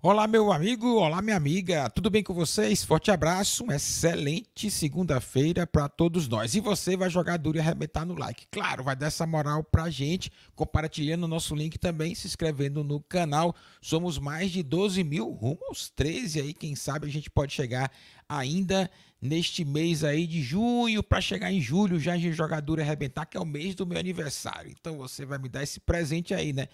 Olá, meu amigo, olá, minha amiga, tudo bem com vocês? Forte abraço, uma excelente segunda-feira para todos nós. E você vai jogar duro e arrebentar no like. Claro, vai dar essa moral a gente, compartilhando o nosso link também, se inscrevendo no canal. Somos mais de 12 mil, rumo aos 13 aí, quem sabe a gente pode chegar ainda neste mês aí de junho para chegar em julho já de e arrebentar, que é o mês do meu aniversário. Então você vai me dar esse presente aí, né?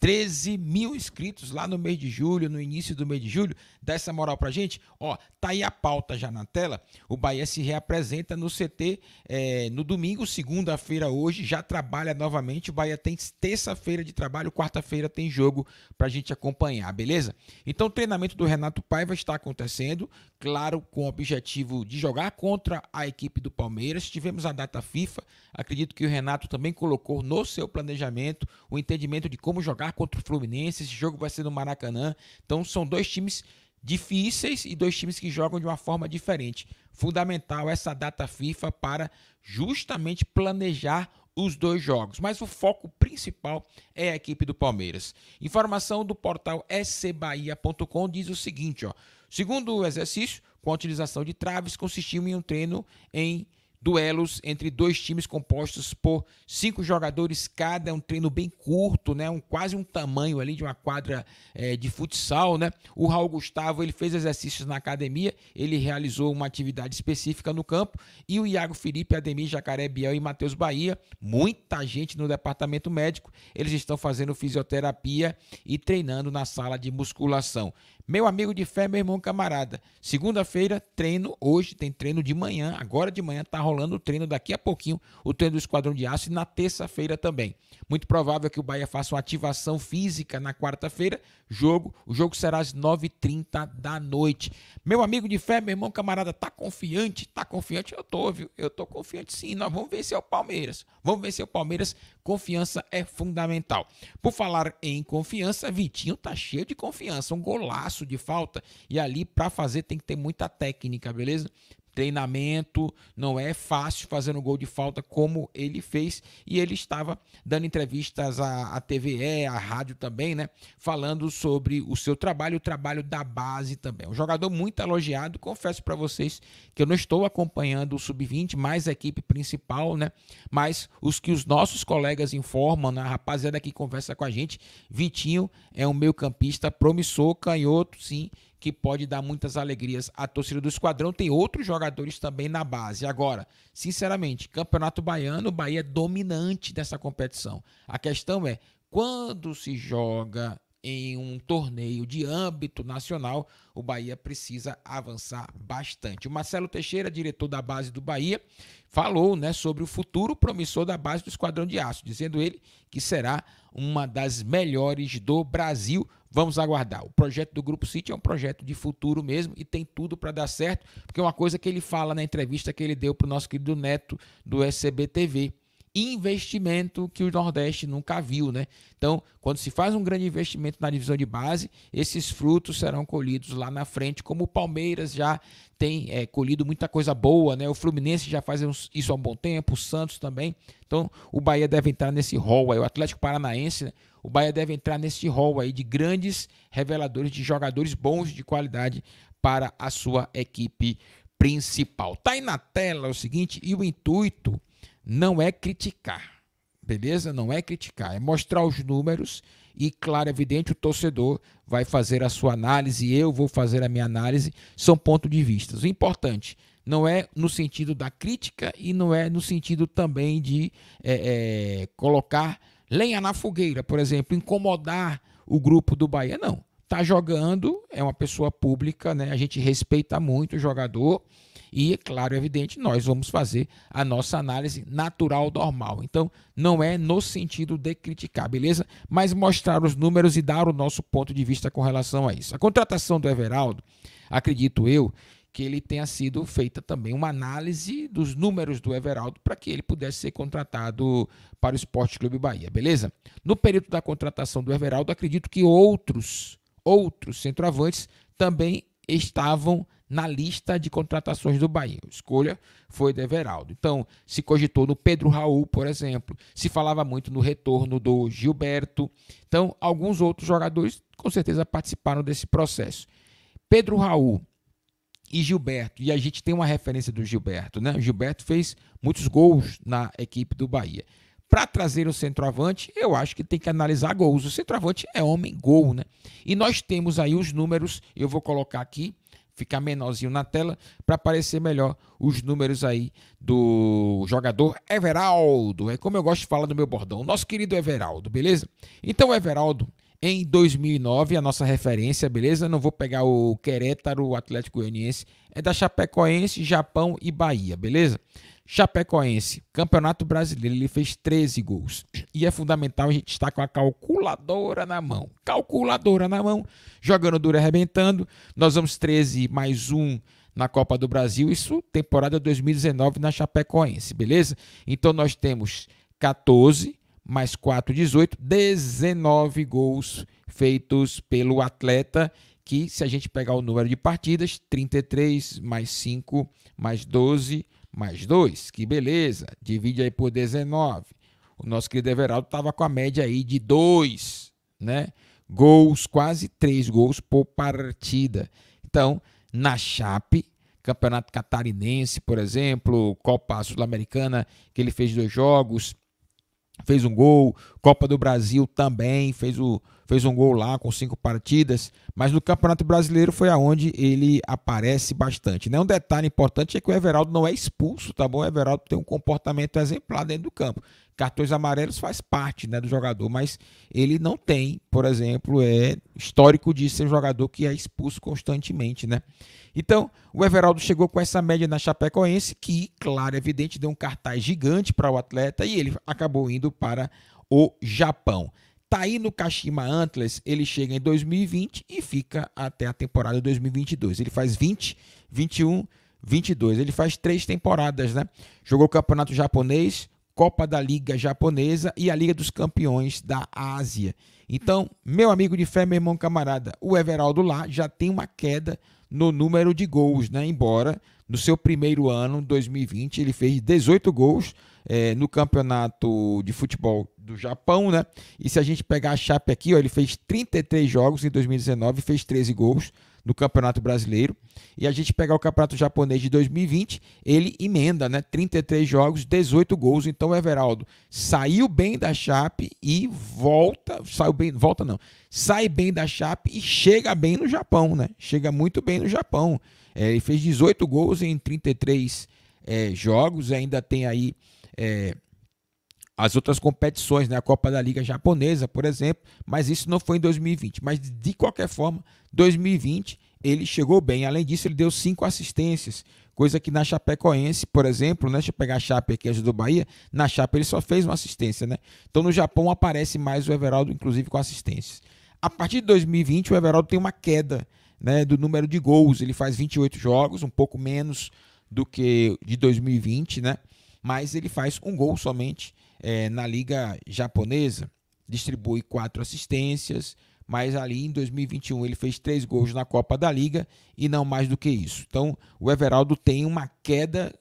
13 mil inscritos lá no mês de julho, no início do mês de julho. Dá essa moral pra gente. Ó, tá aí a pauta já na tela. O Bahia se reapresenta no CT é, no domingo, segunda-feira hoje, já trabalha novamente. O Bahia tem terça-feira de trabalho, quarta-feira tem jogo pra gente acompanhar, beleza? Então o treinamento do Renato Paiva está acontecendo, claro, com o objetivo de jogar contra a equipe do Palmeiras. Tivemos a data FIFA, acredito que o Renato também colocou no seu planejamento o entendimento de como jogar jogar contra o Fluminense. Esse jogo vai ser no Maracanã. Então são dois times difíceis e dois times que jogam de uma forma diferente. Fundamental essa data FIFA para justamente planejar os dois jogos, mas o foco principal é a equipe do Palmeiras. Informação do portal scbahia.com diz o seguinte, ó: Segundo o exercício, com a utilização de traves, consistiu em um treino em duelos entre dois times compostos por cinco jogadores cada, um treino bem curto, né? Um, quase um tamanho ali de uma quadra é, de futsal, né? O Raul Gustavo ele fez exercícios na academia, ele realizou uma atividade específica no campo e o Iago Felipe, Ademir Jacaré Biel e Matheus Bahia, muita gente no departamento médico, eles estão fazendo fisioterapia e treinando na sala de musculação. Meu amigo de fé, meu irmão camarada, segunda-feira treino hoje, tem treino de manhã, agora de manhã está rolando rolando o treino daqui a pouquinho, o treino do Esquadrão de Aço, e na terça-feira também. Muito provável é que o Bahia faça uma ativação física na quarta-feira. Jogo, o jogo será às 9h30 da noite. Meu amigo de fé, meu irmão camarada, tá confiante? Tá confiante? Eu tô, viu? Eu tô confiante sim. Nós vamos vencer o Palmeiras. Vamos vencer o Palmeiras. Confiança é fundamental. Por falar em confiança, Vitinho tá cheio de confiança. Um golaço de falta. E ali, para fazer, tem que ter muita técnica, beleza? treinamento, não é fácil fazer um gol de falta como ele fez e ele estava dando entrevistas à, à TVE, à rádio também, né, falando sobre o seu trabalho, o trabalho da base também. Um jogador muito elogiado, confesso para vocês que eu não estou acompanhando o sub-20, mais a equipe principal, né, mas os que os nossos colegas informam, né, a rapaziada que conversa com a gente, Vitinho é um meio-campista promissor, canhoto, sim, que pode dar muitas alegrias à torcida do Esquadrão. Tem outros jogadores também na base. Agora, sinceramente, Campeonato Baiano, o Bahia é dominante dessa competição. A questão é, quando se joga em um torneio de âmbito nacional, o Bahia precisa avançar bastante. O Marcelo Teixeira, diretor da base do Bahia, falou né, sobre o futuro promissor da base do Esquadrão de Aço, dizendo ele que será uma das melhores do Brasil Vamos aguardar. O projeto do Grupo City é um projeto de futuro mesmo e tem tudo para dar certo, porque é uma coisa que ele fala na entrevista que ele deu para o nosso querido Neto do SCBTV investimento que o Nordeste nunca viu, né? Então, quando se faz um grande investimento na divisão de base, esses frutos serão colhidos lá na frente, como o Palmeiras já tem é, colhido muita coisa boa, né? O Fluminense já faz isso há um bom tempo, o Santos também. Então, o Bahia deve entrar nesse rol aí, o Atlético Paranaense, né? o Bahia deve entrar nesse rol aí de grandes reveladores, de jogadores bons de qualidade para a sua equipe principal. Tá aí na tela o seguinte, e o intuito não é criticar, beleza? Não é criticar, é mostrar os números e, claro, é evidente, o torcedor vai fazer a sua análise, eu vou fazer a minha análise, são pontos de vista. O importante não é no sentido da crítica e não é no sentido também de é, é, colocar lenha na fogueira, por exemplo, incomodar o grupo do Bahia, não. Tá jogando, é uma pessoa pública, né? A gente respeita muito o jogador e, é claro, e evidente, nós vamos fazer a nossa análise natural, normal. Então, não é no sentido de criticar, beleza? Mas mostrar os números e dar o nosso ponto de vista com relação a isso. A contratação do Everaldo, acredito eu, que ele tenha sido feita também uma análise dos números do Everaldo para que ele pudesse ser contratado para o Esporte Clube Bahia, beleza? No período da contratação do Everaldo, acredito que outros, outros centroavantes também estavam na lista de contratações do Bahia. A escolha foi Deveraldo. Então, se cogitou no Pedro Raul, por exemplo, se falava muito no retorno do Gilberto. Então, alguns outros jogadores com certeza participaram desse processo. Pedro Raul e Gilberto, e a gente tem uma referência do Gilberto, né? O Gilberto fez muitos gols na equipe do Bahia. Para trazer o centroavante, eu acho que tem que analisar gols. O centroavante é homem gol, né? E nós temos aí os números, eu vou colocar aqui ficar menorzinho na tela para aparecer melhor os números aí do jogador Everaldo. É como eu gosto de falar do meu bordão, nosso querido Everaldo, beleza? Então, Everaldo, em 2009, a nossa referência, beleza? Não vou pegar o Querétaro, o Atlético Goianiense, é da Chapecoense, Japão e Bahia, beleza? Chapecoense, Campeonato Brasileiro, ele fez 13 gols. E é fundamental a gente estar com a calculadora na mão. Calculadora na mão, jogando duro e arrebentando. Nós vamos 13 mais um na Copa do Brasil, isso temporada 2019 na Chapecoense, beleza? Então nós temos 14 mais 4, 18, 19 gols feitos pelo atleta que se a gente pegar o número de partidas, 33 mais 5 mais 12 mais 2, que beleza, divide aí por 19. O nosso querido Everaldo estava com a média aí de 2, né? Gols, quase 3 gols por partida. Então, na Chape, Campeonato Catarinense, por exemplo, Copa Sul-Americana, que ele fez dois jogos, fez um gol, Copa do Brasil também, fez o fez um gol lá com cinco partidas, mas no Campeonato Brasileiro foi aonde ele aparece bastante. Né? Um detalhe importante é que o Everaldo não é expulso, tá bom? O Everaldo tem um comportamento exemplar dentro do campo. Cartões amarelos faz parte né, do jogador, mas ele não tem, por exemplo, é histórico de ser um jogador que é expulso constantemente. Né? Então, o Everaldo chegou com essa média na Chapecoense, que, claro, é evidente, deu um cartaz gigante para o atleta e ele acabou indo para o Japão. Tá aí no Kashima Antlers, ele chega em 2020 e fica até a temporada 2022. Ele faz 20, 21, 22. Ele faz três temporadas, né? Jogou o Campeonato Japonês, Copa da Liga Japonesa e a Liga dos Campeões da Ásia. Então, meu amigo de fé, meu irmão camarada, o Everaldo lá já tem uma queda no número de gols, né? Embora no seu primeiro ano, 2020, ele fez 18 gols é, no campeonato de futebol do Japão, né? E se a gente pegar a Chape aqui, ó, ele fez 33 jogos em 2019, fez 13 gols no Campeonato Brasileiro. E a gente pegar o Campeonato Japonês de 2020, ele emenda, né? 33 jogos, 18 gols. Então, Everaldo saiu bem da Chape e volta, saiu bem, volta não, sai bem da Chape e chega bem no Japão, né? Chega muito bem no Japão. É, ele fez 18 gols em 33 é, jogos, ainda tem aí. É, as outras competições, né? a Copa da Liga Japonesa, por exemplo, mas isso não foi em 2020. Mas de qualquer forma, 2020 ele chegou bem. Além disso, ele deu cinco assistências, coisa que na Chapecoense, por exemplo, né? deixa eu pegar a Chape aqui, do Bahia, na Chape ele só fez uma assistência. Né? Então no Japão aparece mais o Everaldo, inclusive com assistências. A partir de 2020, o Everaldo tem uma queda né, do número de gols. Ele faz 28 jogos, um pouco menos do que de 2020, né? mas ele faz um gol somente é, na liga japonesa, distribui quatro assistências, mas ali em 2021 ele fez três gols na Copa da Liga e não mais do que isso. Então o Everaldo tem uma queda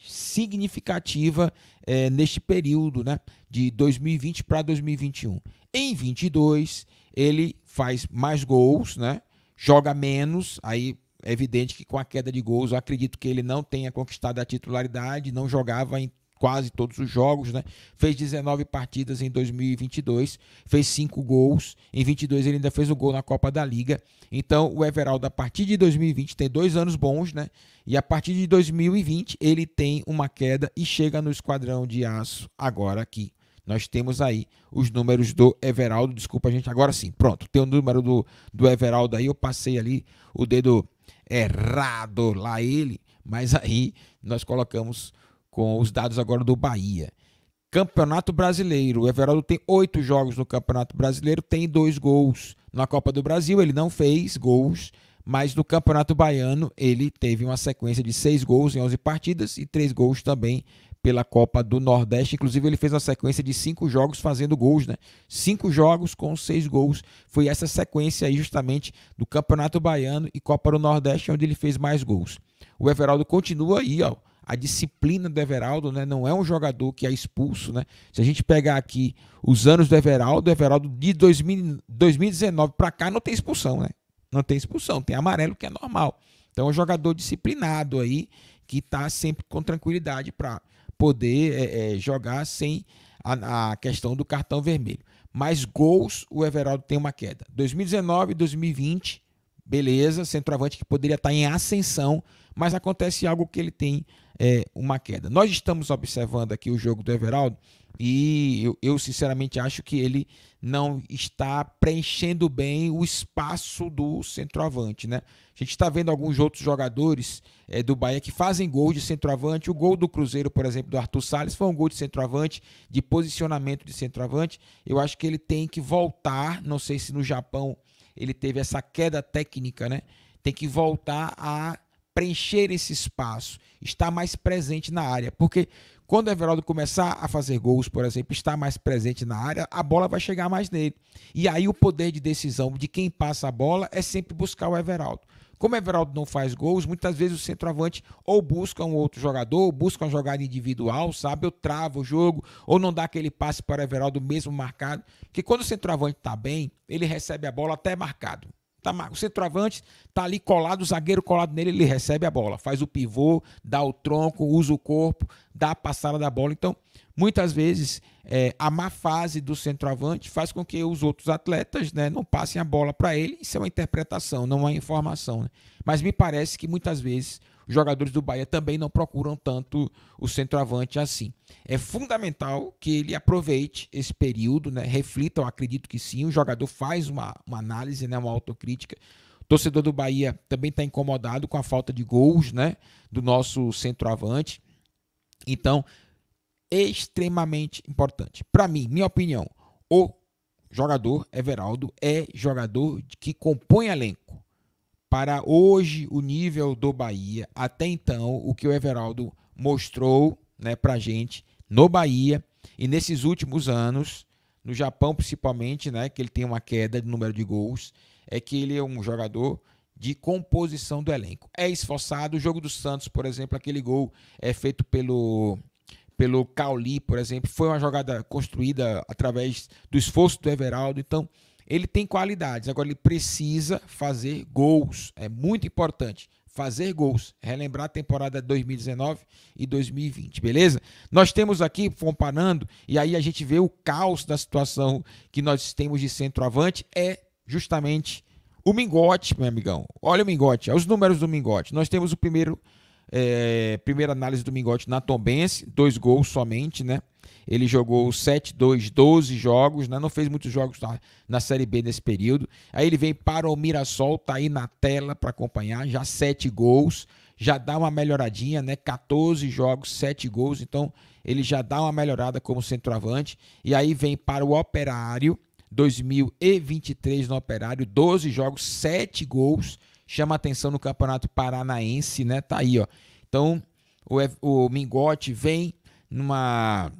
significativa é, neste período, né, de 2020 para 2021. Em 22 ele faz mais gols, né, joga menos, aí é evidente que com a queda de gols, eu acredito que ele não tenha conquistado a titularidade, não jogava em quase todos os jogos, né? Fez 19 partidas em 2022, fez 5 gols. Em 22 ele ainda fez o gol na Copa da Liga. Então, o Everaldo a partir de 2020 tem dois anos bons, né? E a partir de 2020 ele tem uma queda e chega no esquadrão de aço agora aqui. Nós temos aí os números do Everaldo. Desculpa, gente, agora sim. Pronto, tem o número do, do Everaldo aí. Eu passei ali o dedo errado lá ele, mas aí nós colocamos com os dados agora do Bahia. Campeonato Brasileiro. O Everaldo tem oito jogos no Campeonato Brasileiro, tem dois gols. Na Copa do Brasil, ele não fez gols, mas no Campeonato Baiano, ele teve uma sequência de seis gols em 11 partidas e três gols também pela Copa do Nordeste. Inclusive, ele fez uma sequência de cinco jogos fazendo gols, né? Cinco jogos com seis gols. Foi essa sequência aí, justamente, do Campeonato Baiano e Copa do Nordeste, onde ele fez mais gols. O Everaldo continua aí, ó a disciplina do Everaldo, né? Não é um jogador que é expulso, né? Se a gente pegar aqui os anos do Everaldo, o Everaldo de 2000, 2019 para cá não tem expulsão, né? Não tem expulsão, tem amarelo que é normal. Então é um jogador disciplinado aí que está sempre com tranquilidade para poder é, é, jogar sem a, a, questão do cartão vermelho. Mas gols, o Everaldo tem uma queda. 2019 2020, beleza, centroavante que poderia estar tá em ascensão, mas acontece algo que ele tem é, uma queda. Nós estamos observando aqui o jogo do Everaldo e eu, eu, sinceramente acho que ele não está preenchendo bem o espaço do centroavante, né? A gente está vendo alguns outros jogadores é, do Bahia que fazem gol de centroavante. O gol do Cruzeiro, por exemplo, do Arthur Salles foi um gol de centroavante, de posicionamento de centroavante. Eu acho que ele tem que voltar. Não sei se no Japão ele teve essa queda técnica, né? Tem que voltar a preencher esse espaço, estar mais presente na área. Porque quando o Everaldo começar a fazer gols, por exemplo, estar mais presente na área, a bola vai chegar mais nele. E aí o poder de decisão de quem passa a bola é sempre buscar o Everaldo. Como o Everaldo não faz gols, muitas vezes o centroavante ou busca um outro jogador, ou busca uma jogada individual, sabe? Ou trava o jogo, ou não dá aquele passe para o Everaldo mesmo marcado. Que quando o centroavante está bem, ele recebe a bola até marcado tá o centroavante tá ali colado, o zagueiro colado nele, ele recebe a bola, faz o pivô, dá o tronco, usa o corpo, dá a passada da bola. Então, muitas vezes, é, a má fase do centroavante faz com que os outros atletas né, não passem a bola para ele. Isso é uma interpretação, não é uma informação. Né? Mas me parece que muitas vezes os jogadores do Bahia também não procuram tanto o centroavante assim. É fundamental que ele aproveite esse período, né? eu acredito que sim. O jogador faz uma, uma análise, né? uma autocrítica. O torcedor do Bahia também está incomodado com a falta de gols né? do nosso centroavante. Então, extremamente importante. Para mim, minha opinião, o jogador Everaldo é jogador que compõe elenco para hoje o nível do Bahia, até então, o que o Everaldo mostrou né, para a gente no Bahia e nesses últimos anos, no Japão principalmente, né, que ele tem uma queda de número de gols, é que ele é um jogador de composição do elenco. É esforçado. O jogo do Santos, por exemplo, aquele gol é feito pelo pelo Cauli, por exemplo, foi uma jogada construída através do esforço do Everaldo. Então, ele tem qualidades, agora ele precisa fazer gols. É muito importante fazer gols, relembrar a temporada 2019 e 2020, beleza? Nós temos aqui comparando e aí a gente vê o caos da situação que nós temos de centroavante é justamente o Mingote, meu amigão. Olha o Mingote, os números do Mingote. Nós temos o primeiro é, primeira análise do Mingote na Tombense, dois gols somente, né? Ele jogou 7, 2, 12 jogos, né? não fez muitos jogos na, na Série B nesse período. Aí ele vem para o Mirassol, tá aí na tela para acompanhar, já 7 gols, já dá uma melhoradinha, né? 14 jogos, 7 gols, então ele já dá uma melhorada como centroavante. E aí vem para o Operário, 2023 no Operário, 12 jogos, 7 gols. Chama atenção no Campeonato Paranaense, né? Tá aí, ó. Então, o, o Mingote vem numa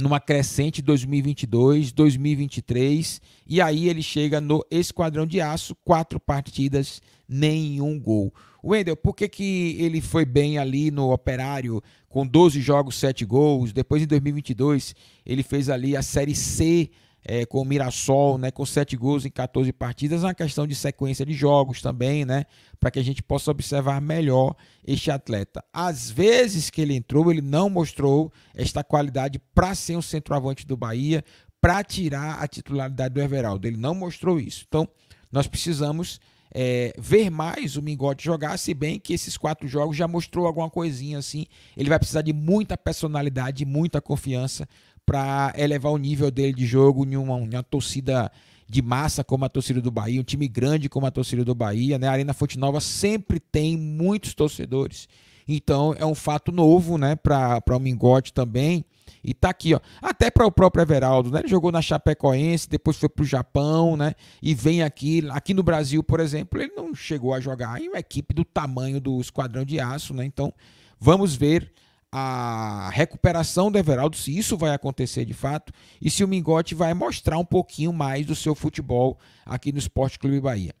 numa crescente 2022, 2023, e aí ele chega no Esquadrão de Aço, quatro partidas, nenhum gol. Wendel, por que, que ele foi bem ali no Operário, com 12 jogos, 7 gols? Depois, em 2022, ele fez ali a Série C é, com o Mirassol, né, com sete gols em 14 partidas, é uma questão de sequência de jogos também, né, para que a gente possa observar melhor este atleta. Às vezes que ele entrou, ele não mostrou esta qualidade para ser um centroavante do Bahia, para tirar a titularidade do Everaldo. Ele não mostrou isso. Então, nós precisamos é, ver mais o Mingote jogar, se bem que esses quatro jogos já mostrou alguma coisinha assim. Ele vai precisar de muita personalidade, muita confiança para elevar o nível dele de jogo em uma, em uma torcida de massa como a torcida do Bahia, um time grande como a torcida do Bahia, né? A Arena Fonte Nova sempre tem muitos torcedores. Então é um fato novo, né, para o Mingote também. E tá aqui, ó. Até para o próprio Everaldo, né? Ele jogou na Chapecoense, depois foi pro Japão, né? E vem aqui, aqui no Brasil, por exemplo, ele não chegou a jogar em uma equipe do tamanho do Esquadrão de Aço, né? Então, vamos ver a recuperação do Everaldo, se isso vai acontecer de fato, e se o Mingote vai mostrar um pouquinho mais do seu futebol aqui no Esporte Clube Bahia.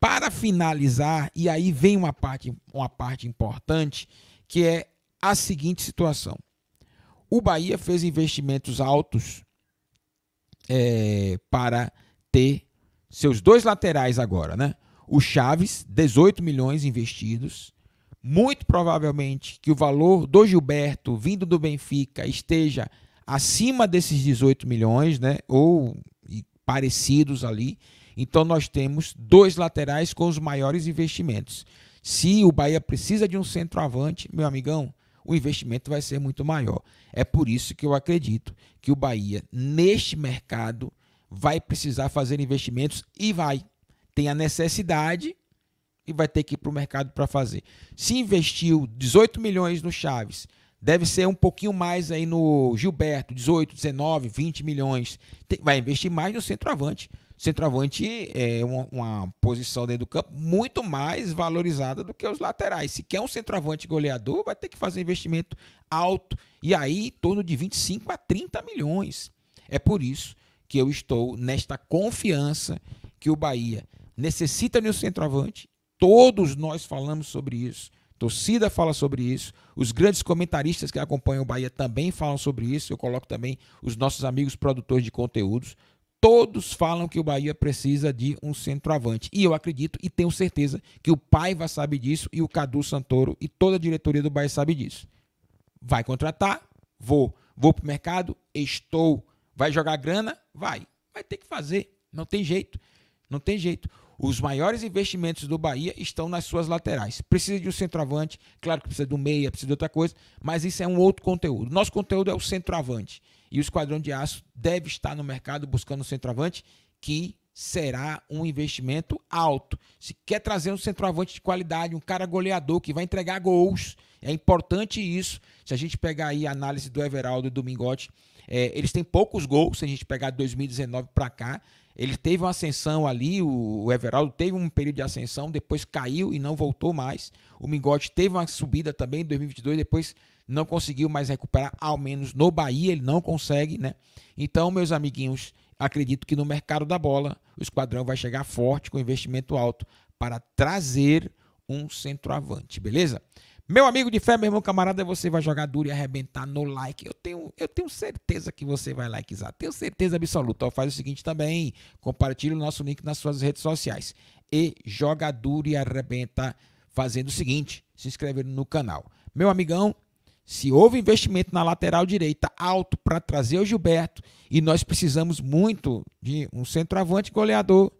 Para finalizar, e aí vem uma parte, uma parte importante, que é a seguinte situação. O Bahia fez investimentos altos é, para ter seus dois laterais agora, né? O Chaves, 18 milhões investidos, muito provavelmente que o valor do Gilberto vindo do Benfica esteja acima desses 18 milhões, né? Ou parecidos ali. Então nós temos dois laterais com os maiores investimentos. Se o Bahia precisa de um centroavante, meu amigão, o investimento vai ser muito maior. É por isso que eu acredito que o Bahia, neste mercado, vai precisar fazer investimentos e vai. Tem a necessidade e vai ter que ir para o mercado para fazer. Se investiu 18 milhões no Chaves, deve ser um pouquinho mais aí no Gilberto, 18, 19, 20 milhões. vai investir mais no centroavante. Centroavante é uma, uma posição dentro do campo muito mais valorizada do que os laterais. Se quer um centroavante goleador, vai ter que fazer investimento alto e aí em torno de 25 a 30 milhões. É por isso que eu estou nesta confiança que o Bahia necessita de um centroavante Todos nós falamos sobre isso. Torcida fala sobre isso. Os grandes comentaristas que acompanham o Bahia também falam sobre isso. Eu coloco também os nossos amigos produtores de conteúdos. Todos falam que o Bahia precisa de um centroavante. E eu acredito e tenho certeza que o Paiva sabe disso e o Cadu Santoro e toda a diretoria do Bahia sabe disso. Vai contratar? Vou. Vou pro mercado? Estou. Vai jogar grana? Vai. Vai ter que fazer. Não tem jeito. Não tem jeito. Os maiores investimentos do Bahia estão nas suas laterais. Precisa de um centroavante, claro que precisa do meia, precisa de outra coisa, mas isso é um outro conteúdo. Nosso conteúdo é o centroavante. E o Esquadrão de Aço deve estar no mercado buscando um centroavante que será um investimento alto. Se quer trazer um centroavante de qualidade, um cara goleador que vai entregar gols, é importante isso. Se a gente pegar aí a análise do Everaldo e do Mingote, é, eles têm poucos gols, se a gente pegar de 2019 para cá, ele teve uma ascensão ali, o, Everaldo teve um período de ascensão, depois caiu e não voltou mais. O Mingote teve uma subida também em 2022, depois não conseguiu mais recuperar, ao menos no Bahia ele não consegue, né? Então, meus amiguinhos, acredito que no mercado da bola o esquadrão vai chegar forte com investimento alto para trazer um centroavante, beleza? Meu amigo de fé, meu irmão camarada, você vai jogar duro e arrebentar no like. Eu tenho, eu tenho certeza que você vai likezar. Tenho certeza absoluta. faz o seguinte também. Compartilhe o nosso link nas suas redes sociais. E joga duro e arrebenta fazendo o seguinte. Se inscrevendo no canal. Meu amigão, se houve investimento na lateral direita alto para trazer o Gilberto e nós precisamos muito de um centroavante goleador,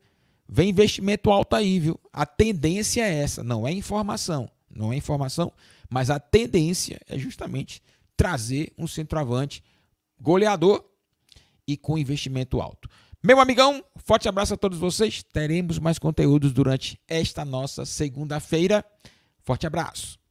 vem investimento alto aí, viu? A tendência é essa, não é informação não é informação, mas a tendência é justamente trazer um centroavante goleador e com investimento alto. Meu amigão, forte abraço a todos vocês. Teremos mais conteúdos durante esta nossa segunda-feira. Forte abraço.